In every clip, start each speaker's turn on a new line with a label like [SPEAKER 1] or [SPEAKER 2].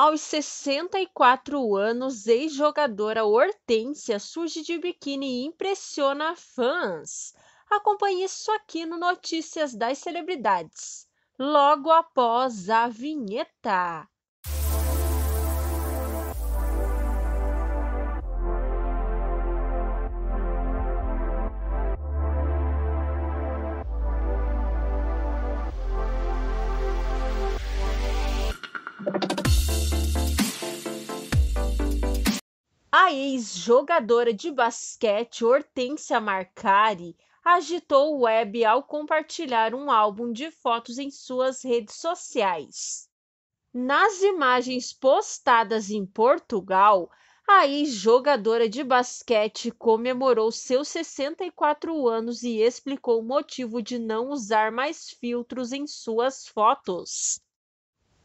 [SPEAKER 1] Aos 64 anos, ex-jogadora Hortência surge de biquíni e impressiona fãs. Acompanhe isso aqui no Notícias das Celebridades, logo após a vinheta. A ex-jogadora de basquete Hortência Marcari agitou o web ao compartilhar um álbum de fotos em suas redes sociais. Nas imagens postadas em Portugal, a ex-jogadora de basquete comemorou seus 64 anos e explicou o motivo de não usar mais filtros em suas fotos.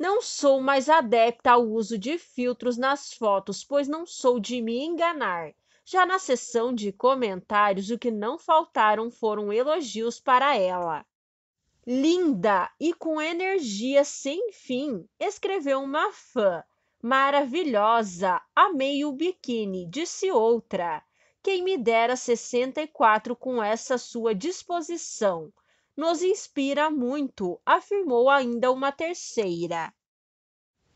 [SPEAKER 1] Não sou mais adepta ao uso de filtros nas fotos, pois não sou de me enganar. Já na sessão de comentários, o que não faltaram foram elogios para ela. Linda e com energia sem fim, escreveu uma fã. Maravilhosa, amei o biquíni, disse outra. Quem me dera 64 com essa sua disposição nos inspira muito, afirmou ainda uma terceira.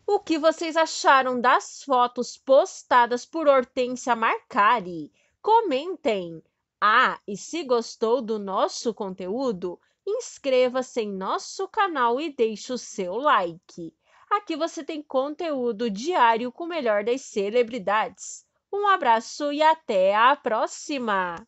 [SPEAKER 1] O que vocês acharam das fotos postadas por Hortência Marcari? Comentem! Ah, e se gostou do nosso conteúdo, inscreva-se em nosso canal e deixe o seu like. Aqui você tem conteúdo diário com o melhor das celebridades. Um abraço e até a próxima!